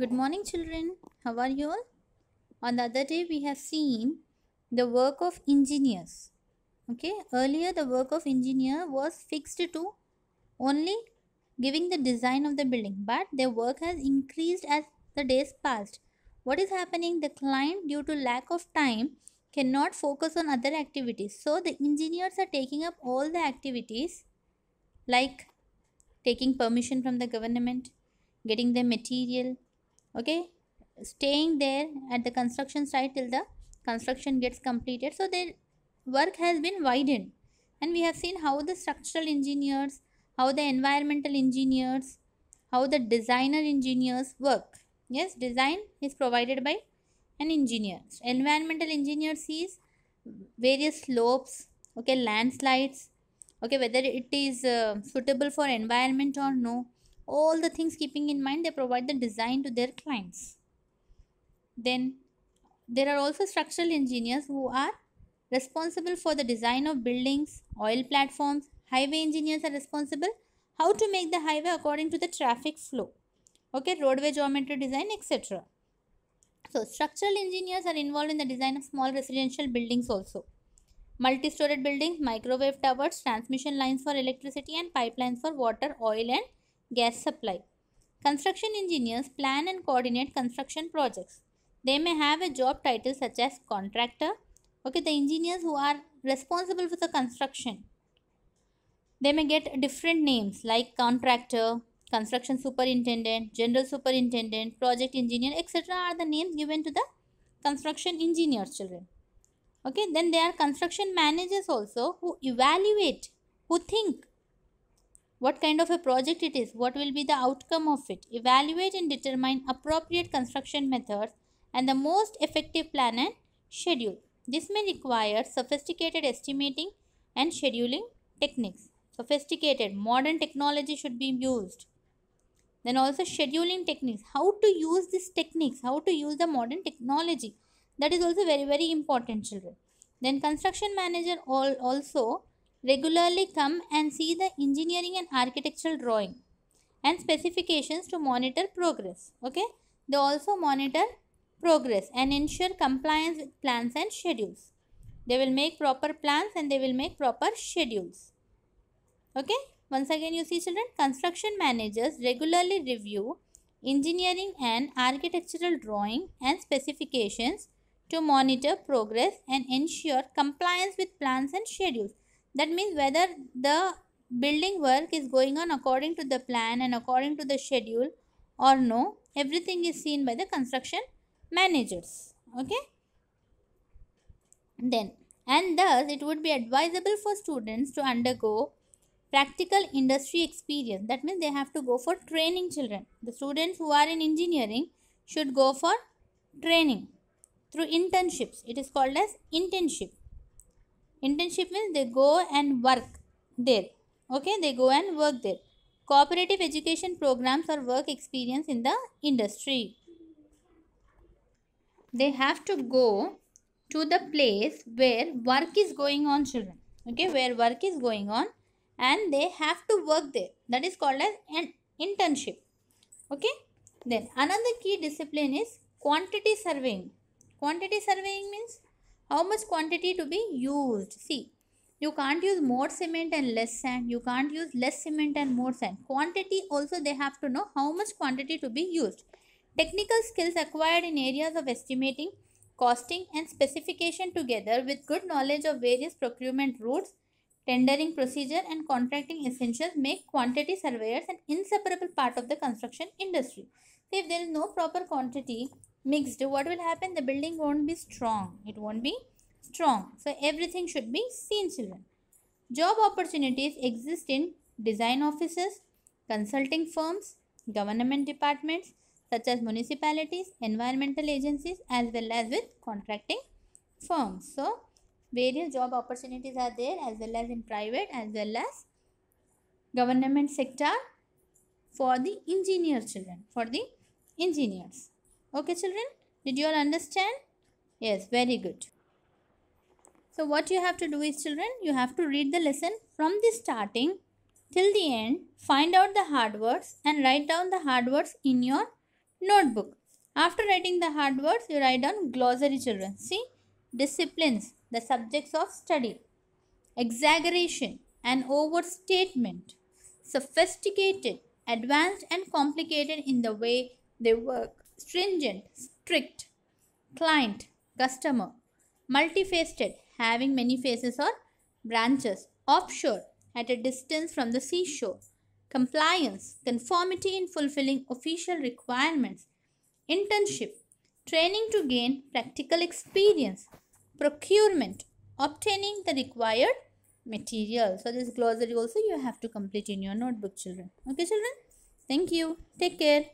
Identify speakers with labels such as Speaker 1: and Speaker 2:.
Speaker 1: Good morning, children. How are you all? On the other day, we have seen the work of engineers. Okay, earlier the work of engineer was fixed to only giving the design of the building, but their work has increased as the days passed. What is happening? The client, due to lack of time, cannot focus on other activities. So the engineers are taking up all the activities like taking permission from the government, getting the material, okay staying there at the construction site till the construction gets completed so their work has been widened and we have seen how the structural engineers how the environmental engineers how the designer engineers work yes design is provided by an engineer environmental engineer sees various slopes okay landslides okay whether it is uh, suitable for environment or no all the things keeping in mind they provide the design to their clients then there are also structural engineers who are responsible for the design of buildings oil platforms highway engineers are responsible how to make the highway according to the traffic flow okay roadway geometry design etc so structural engineers are involved in the design of small residential buildings also multi-storied buildings microwave towers transmission lines for electricity and pipelines for water oil and gas supply. Construction engineers plan and coordinate construction projects. They may have a job title such as contractor. Okay, the engineers who are responsible for the construction. They may get different names like contractor, construction superintendent, general superintendent, project engineer, etc. are the names given to the construction engineers children. Okay, then there are construction managers also who evaluate, who think what kind of a project it is, what will be the outcome of it. Evaluate and determine appropriate construction methods and the most effective plan and schedule. This may require sophisticated estimating and scheduling techniques. Sophisticated modern technology should be used. Then also scheduling techniques. How to use these techniques, how to use the modern technology. That is also very, very important, children. Then construction manager all also regularly come and see the engineering and architectural drawing and specifications to monitor progress. Okay, they also monitor progress and ensure compliance with plans and schedules. They will make proper plans and they will make proper schedules. Okay, once again you see children, construction managers regularly review engineering and architectural drawing and specifications to monitor progress and ensure compliance with plans and schedules that means whether the building work is going on according to the plan and according to the schedule or no everything is seen by the construction managers okay then and thus it would be advisable for students to undergo practical industry experience that means they have to go for training children the students who are in engineering should go for training through internships it is called as internship internship means they go and work there okay they go and work there cooperative education programs or work experience in the industry they have to go to the place where work is going on children okay where work is going on and they have to work there that is called as an internship okay then another key discipline is quantity surveying quantity surveying means how much quantity to be used see you can't use more cement and less sand you can't use less cement and more sand quantity also they have to know how much quantity to be used technical skills acquired in areas of estimating costing and specification together with good knowledge of various procurement routes tendering procedure and contracting essentials make quantity surveyors an inseparable part of the construction industry if there is no proper quantity mixed what will happen the building won't be strong it won't be strong so everything should be seen children job opportunities exist in design offices consulting firms government departments such as municipalities environmental agencies as well as with contracting firms so various job opportunities are there as well as in private as well as government sector for the engineer children for the engineers Okay children, did you all understand? Yes, very good. So what you have to do is children, you have to read the lesson from the starting till the end, find out the hard words and write down the hard words in your notebook. After writing the hard words, you write down glossary children. See, disciplines, the subjects of study, exaggeration, and overstatement, sophisticated, advanced and complicated in the way they work, stringent, strict, client, customer, multifaceted, having many faces or branches, offshore, at a distance from the seashore, compliance, conformity in fulfilling official requirements, internship, training to gain practical experience, procurement, obtaining the required material. So this glossary also you have to complete in your notebook children. Okay children. Thank you. Take care.